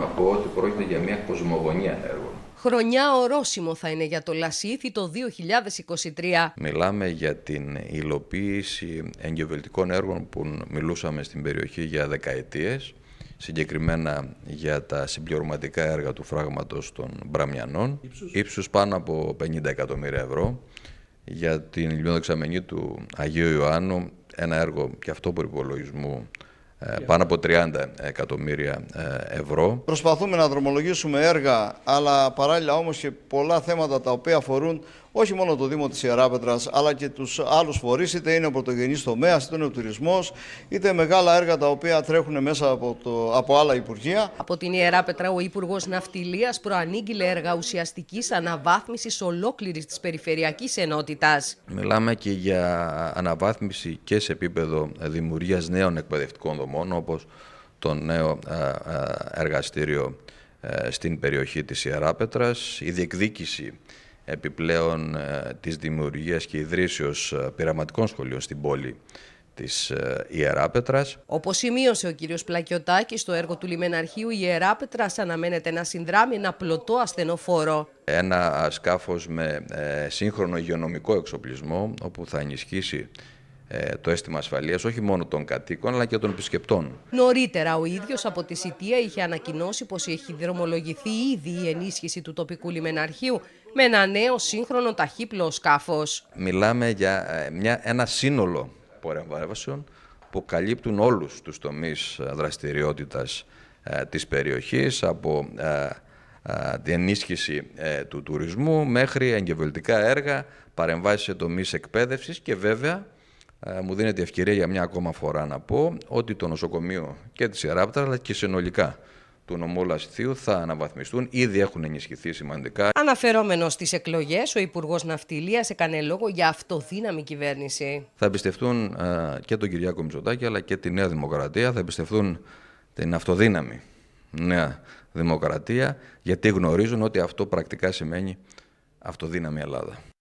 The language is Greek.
να πω ότι πρόκειται για μια κοσμογονία έργων. Χρονιά ορόσημο θα είναι για το Λασίθι το 2023. Μιλάμε για την υλοποίηση εγκυβελτικών έργων που μιλούσαμε στην περιοχή για δεκαετίες, συγκεκριμένα για τα συμπληρωματικά έργα του φράγματος των Μπραμιανών, ύψους, πάνω από 50 εκατομμύρια ευρώ, για την ηλιοδεξαμενή του Αγίου Ιωάννου, ένα έργο και αυτό προπολογισμού ε, πάνω από 30 εκατομμύρια ε, ευρώ. Προσπαθούμε να δρομολογήσουμε έργα, αλλά παράλληλα όμως και πολλά θέματα τα οποία αφορούν όχι μόνο το Δήμο της Ιεράπετρα, αλλά και τους άλλους φορείς, είτε είναι ο πρωτογενής τομέας, είτε είναι ο τουρισμός, είτε μεγάλα έργα τα οποία τρέχουν μέσα από, το, από άλλα υπουργεία. Από την Ιεράπετρα, ο Υπουργός Ναυτιλίας προανήγγειλε έργα ουσιαστικής αναβάθμισης ολόκληρης της περιφερειακής ενότητας. Μιλάμε και για αναβάθμιση και σε επίπεδο δημιουργίας νέων εκπαιδευτικών δομών, όπως το νέο ε, ε, εργαστήριο ε, στην περιοχή της Ιεράπετρας, η διεκδίκηση επιπλέον ε, της δημιουργίας και ιδρύσεως ε, πειραματικών σχολείων στην πόλη της ε, Ιεράπετρας. Όπως σημείωσε ο κύριος Πλακιωτάκης, στο έργο του Λιμεναρχείου η Ιεράπετρας αναμένεται να συνδράμει ένα πλωτό ασθενοφόρο. Ένα σκάφος με σύγχρονο υγειονομικό εξοπλισμό, όπου θα ενισχύσει ε, το αίσθημα ασφαλείας όχι μόνο των κατοίκων αλλά και των επισκεπτών. Νωρίτερα, ο ίδιος από τη Σιτία είχε ανακοινώσει πως έχει δρομολογηθεί ήδη η ενίσχυση του τοπικού λιμεναρχείου με ένα νέο σύγχρονο ταχύπλο σκάφος. Μιλάμε για ε, μια, ένα σύνολο πορευάσεων που καλύπτουν όλους τους τομείς ε, δραστηριότητας της περιοχής από την ενίσχυση του τουρισμού μέχρι εγκεβολτικά έργα, παρεμβάσεις σε τομείς εκπαίδευσης και βέβαια ε, μου δίνεται ευκαιρία για μια ακόμα φορά να πω ότι το νοσοκομείο και της Εράπτρα αλλά και συνολικά του νομού Λασιθίου θα αναβαθμιστούν, ήδη έχουν ενισχυθεί σημαντικά. Αναφερόμενος στις εκλογές, ο Υπουργός Ναυτιλίας έκανε λόγο για αυτοδύναμη κυβέρνηση. Θα εμπιστευτούν ε, και τον Κυριάκο Μητσοτάκη αλλά και τη Νέα Δημοκρατία, θα εμπιστευτούν την αυτοδύναμη Νέα Δημοκρατία, γιατί γνωρίζουν ότι αυτό πρακτικά σημαίνει αυτοδύναμη Ελλάδα.